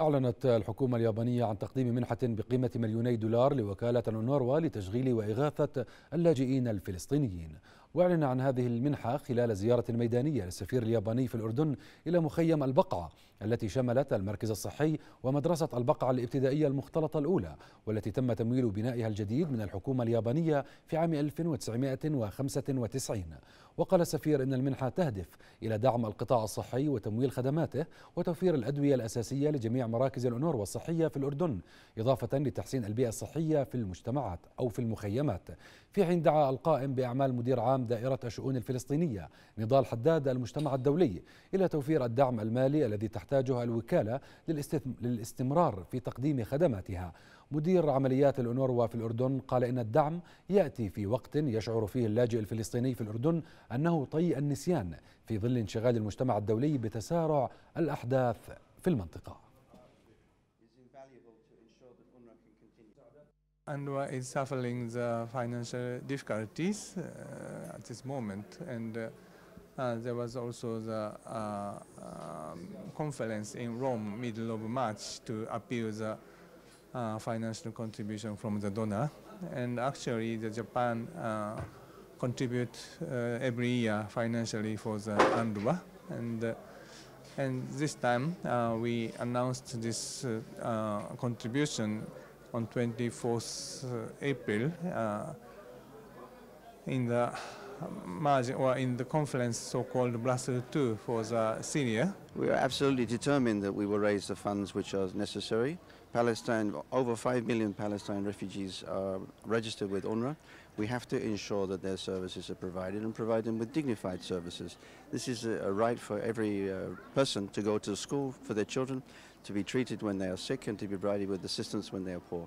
أعلنت الحكومة اليابانية عن تقديم منحة بقيمة مليوني دولار لوكالة الأونروا لتشغيل وإغاثة اللاجئين الفلسطينيين واعلن عن هذه المنحة خلال زيارة ميدانية للسفير الياباني في الأردن إلى مخيم البقعة التي شملت المركز الصحي ومدرسة البقعة الابتدائية المختلطة الأولى والتي تم تمويل بنائها الجديد من الحكومة اليابانية في عام 1995 وقال السفير إن المنحة تهدف إلى دعم القطاع الصحي وتمويل خدماته وتوفير الأدوية الأساسية لجميع مراكز الانور والصحيه في الأردن إضافة لتحسين البيئة الصحية في المجتمعات أو في المخيمات في حين دعا القائم بأعمال مدير عام دائرة الشؤون الفلسطينية نضال حداد المجتمع الدولي إلى توفير الدعم المالي الذي تحتاجه الوكالة للاستمرار في تقديم خدماتها مدير عمليات الأونروا في الأردن قال إن الدعم يأتي في وقت يشعر فيه اللاجئ الفلسطيني في الأردن أنه طي النسيان في ظل انشغال المجتمع الدولي بتسارع الأحداث في المنطقة Andwa is suffering the financial difficulties uh, at this moment, and uh, uh, there was also the uh, um, conference in Rome middle of March to appeal the uh, financial contribution from the donor. And actually, the Japan uh, contribute every year financially for the Andwa, and. and this time we announced this contribution on 24th uh, April uh, in the margin or in the conference so-called Brussels 2 for the senior. We are absolutely determined that we will raise the funds which are necessary. Palestine, over 5 million Palestine refugees are registered with UNRWA. We have to ensure that their services are provided and provide them with dignified services. This is a, a right for every uh, person to go to school for their children, to be treated when they are sick and to be provided with assistance when they are poor.